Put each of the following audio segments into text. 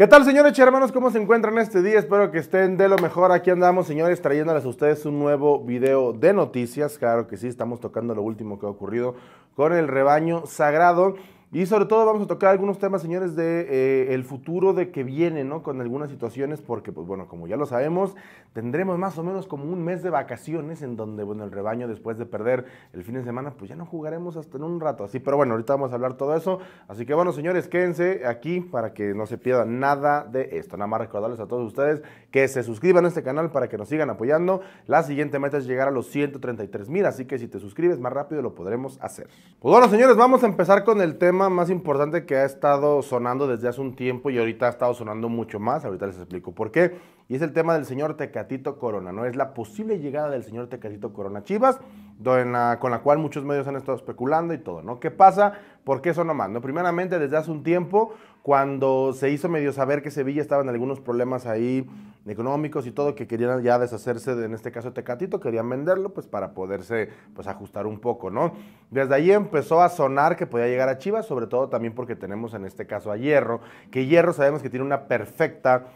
¿Qué tal, señores y hermanos? ¿Cómo se encuentran este día? Espero que estén de lo mejor. Aquí andamos, señores, trayéndoles a ustedes un nuevo video de noticias. Claro que sí, estamos tocando lo último que ha ocurrido con el rebaño sagrado. Y sobre todo vamos a tocar algunos temas, señores, de eh, el futuro de que viene, ¿no? Con algunas situaciones, porque, pues bueno, como ya lo sabemos, tendremos más o menos como un mes de vacaciones en donde, bueno, el rebaño después de perder el fin de semana, pues ya no jugaremos hasta en un rato así. Pero bueno, ahorita vamos a hablar todo eso. Así que bueno, señores, quédense aquí para que no se pierda nada de esto. Nada más recordarles a todos ustedes que se suscriban a este canal para que nos sigan apoyando. La siguiente meta es llegar a los 133 mil, así que si te suscribes más rápido lo podremos hacer. Pues bueno, señores, vamos a empezar con el tema más importante que ha estado sonando desde hace un tiempo y ahorita ha estado sonando mucho más, ahorita les explico por qué, y es el tema del señor Tecatito Corona, ¿no? Es la posible llegada del señor Tecatito Corona Chivas, ah, con la cual muchos medios han estado especulando y todo, ¿no? ¿Qué pasa? ¿Por qué eso nomás? ¿no? Primeramente, desde hace un tiempo cuando se hizo medio saber que Sevilla estaba en algunos problemas ahí económicos y todo, que querían ya deshacerse de, en este caso, Tecatito, querían venderlo, pues para poderse pues, ajustar un poco, ¿no? Desde ahí empezó a sonar que podía llegar a Chivas, sobre todo también porque tenemos en este caso a Hierro, que Hierro sabemos que tiene una perfecta...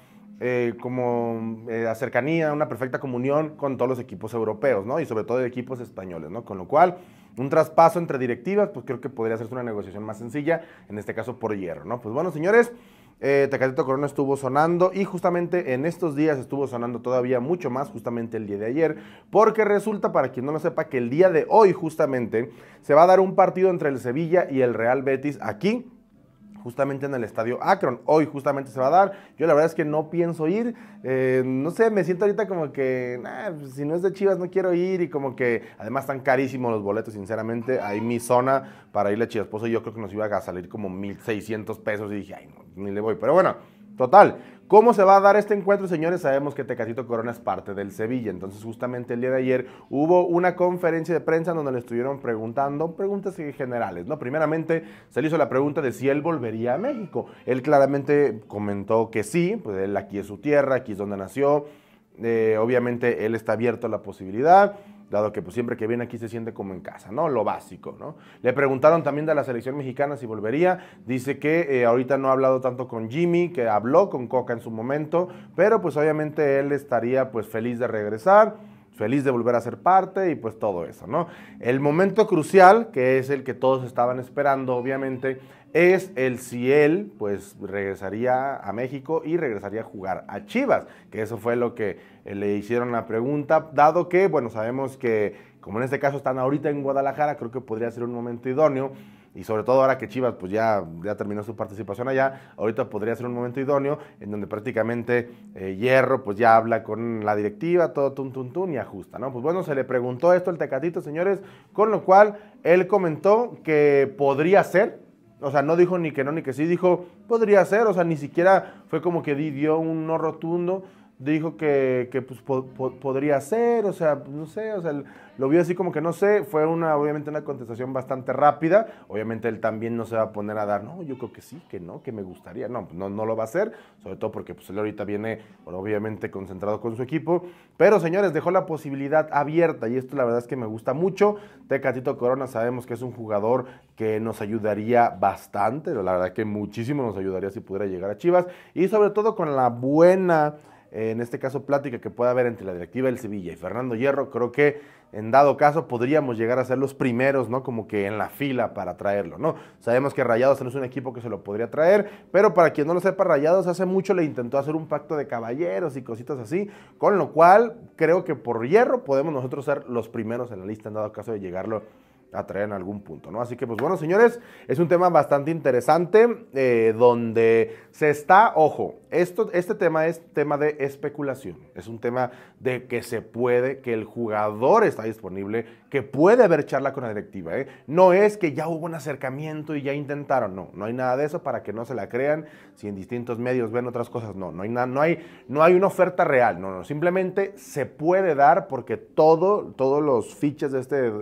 Eh, como eh, cercanía, una perfecta comunión con todos los equipos europeos, ¿no? Y sobre todo de equipos españoles, ¿no? Con lo cual, un traspaso entre directivas, pues creo que podría hacerse una negociación más sencilla, en este caso por hierro, ¿no? Pues bueno, señores, eh, Tecatito Corona estuvo sonando y justamente en estos días estuvo sonando todavía mucho más, justamente el día de ayer, porque resulta, para quien no lo sepa, que el día de hoy justamente se va a dar un partido entre el Sevilla y el Real Betis aquí justamente en el estadio Akron. Hoy justamente se va a dar. Yo la verdad es que no pienso ir. Eh, no sé, me siento ahorita como que, pues, si no es de Chivas no quiero ir y como que además están carísimos los boletos, sinceramente. Ahí mi zona para ir a Chivas pues yo creo que nos iba a salir como 1.600 pesos y dije, ay, no, ni le voy. Pero bueno. Total, ¿Cómo se va a dar este encuentro, señores? Sabemos que Tecatito Corona es parte del Sevilla. Entonces, justamente el día de ayer hubo una conferencia de prensa donde le estuvieron preguntando preguntas generales, ¿no? Primeramente, se le hizo la pregunta de si él volvería a México. Él claramente comentó que sí, pues él aquí es su tierra, aquí es donde nació. Eh, obviamente, él está abierto a la posibilidad dado que pues, siempre que viene aquí se siente como en casa, ¿no? Lo básico, ¿no? Le preguntaron también de la selección mexicana si volvería, dice que eh, ahorita no ha hablado tanto con Jimmy, que habló con Coca en su momento, pero pues obviamente él estaría pues feliz de regresar feliz de volver a ser parte y pues todo eso, ¿no? El momento crucial, que es el que todos estaban esperando, obviamente, es el si él pues regresaría a México y regresaría a jugar a Chivas, que eso fue lo que eh, le hicieron la pregunta, dado que, bueno, sabemos que como en este caso están ahorita en Guadalajara, creo que podría ser un momento idóneo y sobre todo ahora que Chivas pues ya, ya terminó su participación allá, ahorita podría ser un momento idóneo en donde prácticamente eh, Hierro pues ya habla con la directiva, todo tun tun tum y ajusta, ¿no? Pues bueno, se le preguntó esto al Tecatito, señores, con lo cual él comentó que podría ser, o sea, no dijo ni que no ni que sí, dijo podría ser, o sea, ni siquiera fue como que dio un no rotundo, dijo que, pues, podría ser, o sea, pues, no sé, o sea, lo vio así como que no sé, fue una, obviamente una contestación bastante rápida, obviamente él también no se va a poner a dar, no, yo creo que sí, que no, que me gustaría, no, no, no lo va a hacer, sobre todo porque pues él ahorita viene obviamente concentrado con su equipo, pero señores, dejó la posibilidad abierta y esto la verdad es que me gusta mucho, Tecatito Corona sabemos que es un jugador que nos ayudaría bastante, la verdad que muchísimo nos ayudaría si pudiera llegar a Chivas y sobre todo con la buena en este caso plática que pueda haber entre la directiva del Sevilla y Fernando Hierro, creo que en dado caso podríamos llegar a ser los primeros, ¿no? Como que en la fila para traerlo, ¿no? Sabemos que Rayados no es un equipo que se lo podría traer, pero para quien no lo sepa, Rayados hace mucho le intentó hacer un pacto de caballeros y cositas así, con lo cual creo que por Hierro podemos nosotros ser los primeros en la lista en dado caso de llegarlo atraer en algún punto, ¿no? Así que, pues bueno, señores, es un tema bastante interesante eh, donde se está, ojo, esto, este tema es tema de especulación, es un tema de que se puede, que el jugador está disponible, que puede haber charla con la directiva, ¿eh? No es que ya hubo un acercamiento y ya intentaron, no, no hay nada de eso para que no se la crean, si en distintos medios ven otras cosas, no, no hay, nada, no hay, no hay una oferta real, no, no, simplemente se puede dar porque todo, todos los fiches de este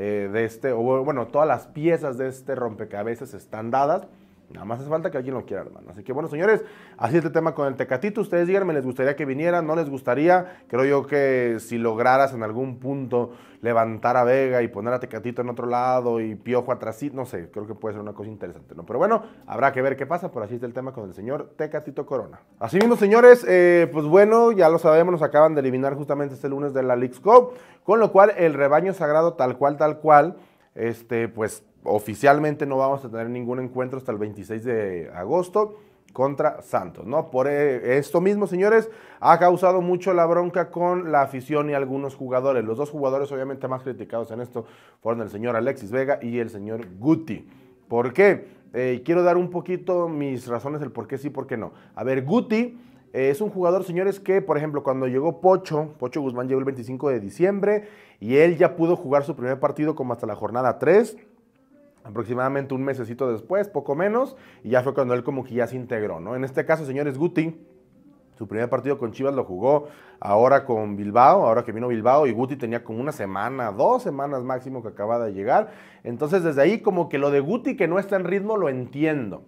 eh, de este, o bueno, todas las piezas de este rompecabezas están dadas Nada más hace falta que alguien lo quiera, hermano. Así que bueno, señores, así es el tema con el Tecatito. Ustedes díganme, ¿les gustaría que viniera? ¿No les gustaría? Creo yo que si lograras en algún punto levantar a Vega y poner a Tecatito en otro lado y Piojo atrás, no sé, creo que puede ser una cosa interesante, ¿no? Pero bueno, habrá que ver qué pasa, por así es el tema con el señor Tecatito Corona. Así mismo, señores, eh, pues bueno, ya lo sabemos, nos acaban de eliminar justamente este lunes de la League's con lo cual el rebaño sagrado tal cual, tal cual, este, pues oficialmente no vamos a tener ningún encuentro hasta el 26 de agosto contra Santos, ¿no? Por e, esto mismo, señores, ha causado mucho la bronca con la afición y algunos jugadores. Los dos jugadores obviamente más criticados en esto fueron el señor Alexis Vega y el señor Guti. ¿Por qué? Eh, quiero dar un poquito mis razones el por qué sí, por qué no. A ver, Guti eh, es un jugador, señores, que, por ejemplo, cuando llegó Pocho, Pocho Guzmán llegó el 25 de diciembre y él ya pudo jugar su primer partido como hasta la jornada 3 aproximadamente un mesecito después, poco menos, y ya fue cuando él como que ya se integró, ¿no? En este caso, señores, Guti, su primer partido con Chivas lo jugó ahora con Bilbao, ahora que vino Bilbao, y Guti tenía como una semana, dos semanas máximo que acaba de llegar. Entonces, desde ahí, como que lo de Guti que no está en ritmo, lo entiendo.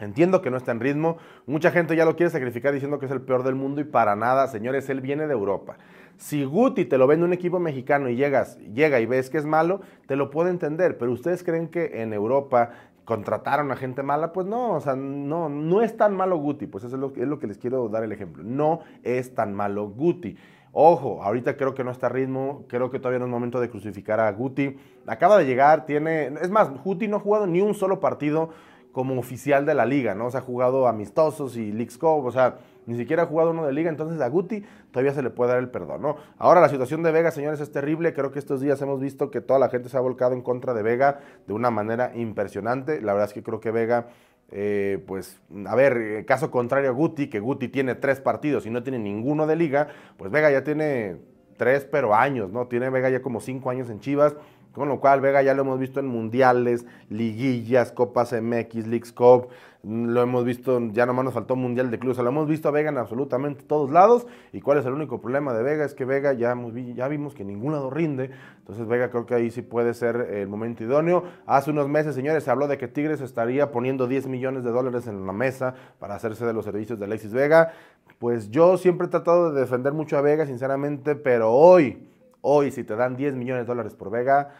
Entiendo que no está en ritmo, mucha gente ya lo quiere sacrificar diciendo que es el peor del mundo y para nada, señores, él viene de Europa. Si Guti te lo vende un equipo mexicano y llegas, llega y ves que es malo, te lo puedo entender, pero ustedes creen que en Europa contrataron a gente mala, pues no, o sea, no, no es tan malo Guti, pues eso es lo, es lo que les quiero dar el ejemplo, no es tan malo Guti. Ojo, ahorita creo que no está en ritmo, creo que todavía no es momento de crucificar a Guti. Acaba de llegar, tiene, es más, Guti no ha jugado ni un solo partido como oficial de la liga, ¿no? O sea, ha jugado amistosos y Leagues Cup, o sea, ni siquiera ha jugado uno de liga, entonces a Guti todavía se le puede dar el perdón, ¿no? Ahora la situación de Vega, señores, es terrible, creo que estos días hemos visto que toda la gente se ha volcado en contra de Vega de una manera impresionante, la verdad es que creo que Vega... Eh, pues, a ver, eh, caso contrario a Guti, que Guti tiene tres partidos y no tiene ninguno de liga, pues Vega ya tiene tres, pero años, ¿no? Tiene Vega ya como cinco años en Chivas, con lo cual, Vega ya lo hemos visto en mundiales, liguillas, Copas MX, Leagues Cup, lo hemos visto, ya nomás nos faltó Mundial de Clubes, lo hemos visto a Vega en absolutamente todos lados. ¿Y cuál es el único problema de Vega? Es que Vega ya, ya vimos que en ningún lado rinde, entonces Vega creo que ahí sí puede ser el momento idóneo. Hace unos meses, señores, se habló de que Tigres estaría poniendo 10 millones de dólares en la mesa para hacerse de los servicios de Alexis Vega. Pues yo siempre he tratado de defender mucho a Vega, sinceramente, pero hoy Hoy, si te dan 10 millones de dólares por Vega,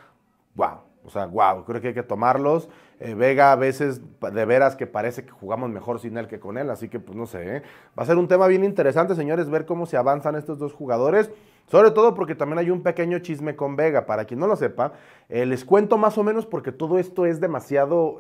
wow. O sea, wow, creo que hay que tomarlos. Eh, Vega a veces de veras que parece que jugamos mejor sin él que con él, así que pues no sé. ¿eh? Va a ser un tema bien interesante, señores, ver cómo se avanzan estos dos jugadores. Sobre todo porque también hay un pequeño chisme con Vega. Para quien no lo sepa, eh, les cuento más o menos porque todo esto es demasiado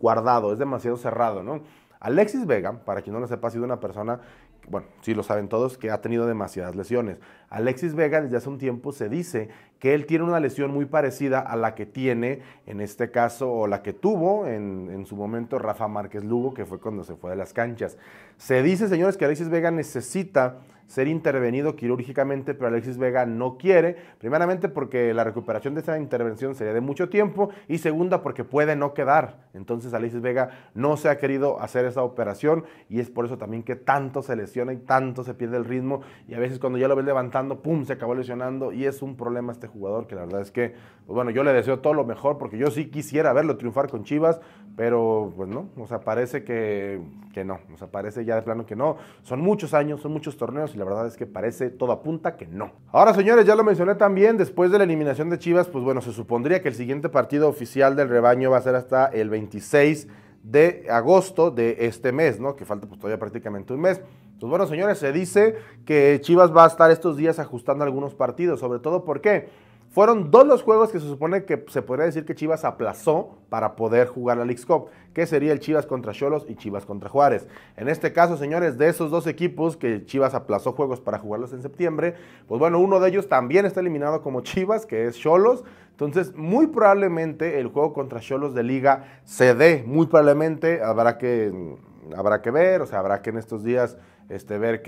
guardado, es demasiado cerrado, ¿no? Alexis Vega, para quien no lo sepa, ha sido una persona, bueno, sí lo saben todos, que ha tenido demasiadas lesiones. Alexis Vega desde hace un tiempo se dice que él tiene una lesión muy parecida a la que tiene, en este caso, o la que tuvo en, su momento Rafa Márquez Lugo, que fue cuando se fue de las canchas. Se dice, señores, que Alexis Vega necesita ser intervenido quirúrgicamente, pero Alexis Vega no quiere, primeramente porque la recuperación de esa intervención sería de mucho tiempo y segunda porque puede no quedar. Entonces Alexis Vega no se ha querido hacer esa operación y es por eso también que tanto se lesiona y tanto se pierde el ritmo y a veces cuando ya lo ves levantando, ¡pum!, se acabó lesionando y es un problema este jugador que la verdad es que, pues bueno, yo le deseo todo lo mejor porque yo sí quisiera verlo triunfar con Chivas, pero pues no, o sea, parece que, que no, nos sea, parece ya de plano que no. Son muchos años, son muchos torneos y la verdad es que parece todo apunta que no. Ahora señores, ya lo mencioné también, después de la eliminación de Chivas, pues bueno, se supondría que el siguiente partido oficial del rebaño va a ser hasta el 26 de agosto de este mes, ¿no? Que falta pues todavía prácticamente un mes. Pues bueno, señores, se dice que Chivas va a estar estos días ajustando algunos partidos, sobre todo porque qué? Fueron dos los juegos que se supone que se podría decir que Chivas aplazó para poder jugar la League's Cup, que sería el Chivas contra Cholos y Chivas contra Juárez. En este caso, señores, de esos dos equipos que Chivas aplazó juegos para jugarlos en septiembre, pues bueno, uno de ellos también está eliminado como Chivas, que es Cholos. Entonces, muy probablemente el juego contra Cholos de Liga se dé, muy probablemente habrá que habrá que ver, o sea, habrá que en estos días este, ver a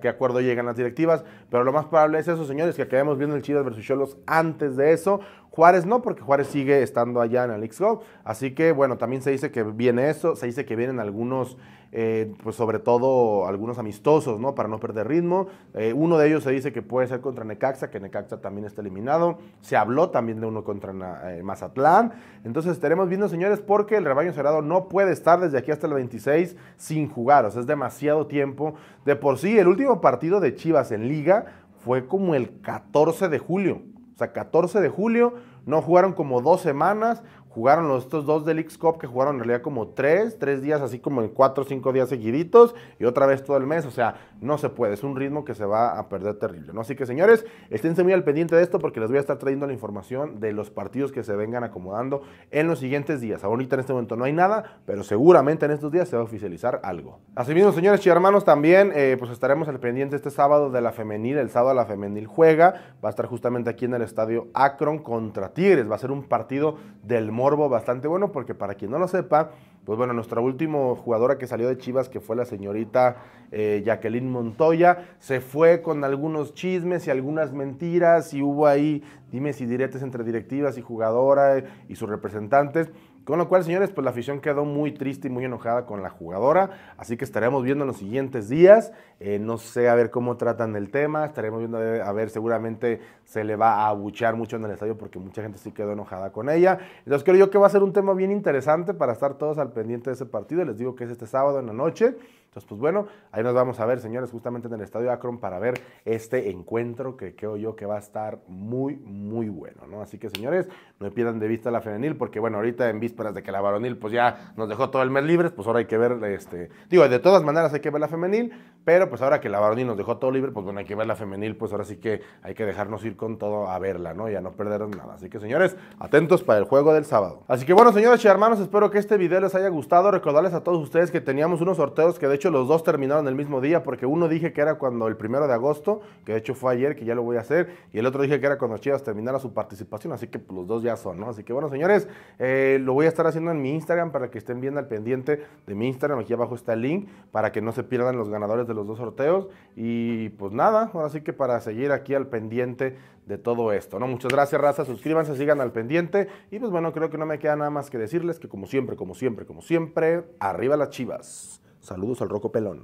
qué acuerdo llegan las directivas. Pero lo más probable es eso, señores, que acabemos viendo el Chivas versus Cholos antes de eso, Juárez no, porque Juárez sigue estando allá en el XGO Así que, bueno, también se dice que viene eso, se dice que vienen algunos, eh, pues sobre todo algunos amistosos, ¿no? Para no perder ritmo. Eh, uno de ellos se dice que puede ser contra Necaxa, que Necaxa también está eliminado. Se habló también de uno contra eh, Mazatlán. Entonces estaremos viendo, señores, porque el rebaño cerrado no puede estar desde aquí hasta el 26 sin jugar. O sea, es demasiado tiempo. De por sí, el último partido de Chivas en liga fue como el 14 de julio hasta 14 de julio, no jugaron como dos semanas, jugaron los estos dos del X-Cup que jugaron en realidad como tres, tres días, así como en cuatro o cinco días seguiditos y otra vez todo el mes. O sea, no se puede, es un ritmo que se va a perder terrible. ¿no? Así que señores, esténse muy al pendiente de esto porque les voy a estar trayendo la información de los partidos que se vengan acomodando en los siguientes días. Ahorita en este momento no hay nada, pero seguramente en estos días se va a oficializar algo. mismo señores y hermanos, también eh, pues estaremos al pendiente este sábado de la femenil. El sábado la femenil juega, va a estar justamente aquí en el estadio Akron contra Tigres. Va a ser un partido del mundo morbo bastante bueno, porque para quien no lo sepa, pues bueno, nuestra última jugadora que salió de Chivas, que fue la señorita eh, Jacqueline Montoya, se fue con algunos chismes y algunas mentiras y hubo ahí dimes y diretes entre directivas y jugadora y sus representantes. Con lo cual, señores, pues la afición quedó muy triste y muy enojada con la jugadora, así que estaremos viendo en los siguientes días, eh, no sé a ver cómo tratan el tema, estaremos viendo a ver, seguramente se le va a abuchar mucho en el estadio porque mucha gente sí quedó enojada con ella. Entonces creo yo que va a ser un tema bien interesante para estar todos al pendiente de ese partido, les digo que es este sábado en la noche, entonces, pues bueno, ahí nos vamos a ver, señores, justamente en el Estadio Akron para ver este encuentro que creo yo que va a estar muy, muy bueno, ¿no? Así que, señores, no pierdan de vista la femenil, porque bueno, ahorita en vísperas de que la varonil pues ya nos dejó todo el mes libre, pues ahora hay que ver, este, digo, de todas maneras hay que ver la femenil, pero pues ahora que la varonil nos dejó todo libre, pues bueno, hay que ver la femenil, pues ahora sí que hay que dejarnos ir con todo a verla, ¿no? Y a no perder nada. Así que, señores, atentos para el juego del sábado. Así que bueno, señores y hermanos, espero que este video les haya gustado. Recordarles a todos ustedes que teníamos unos sorteos que de hecho, los dos terminaron el mismo día, porque uno dije que era cuando el primero de agosto, que de hecho fue ayer, que ya lo voy a hacer, y el otro dije que era cuando Chivas terminara su participación, así que pues, los dos ya son, ¿no? Así que bueno, señores, eh, lo voy a estar haciendo en mi Instagram para que estén viendo al pendiente de mi Instagram. Aquí abajo está el link para que no se pierdan los ganadores de los dos sorteos. Y pues nada, ahora sí que para seguir aquí al pendiente de todo esto, ¿no? Muchas gracias, raza. Suscríbanse, sigan al pendiente. Y pues bueno, creo que no me queda nada más que decirles que como siempre, como siempre, como siempre, arriba las chivas. Saludos al Roco Pelón.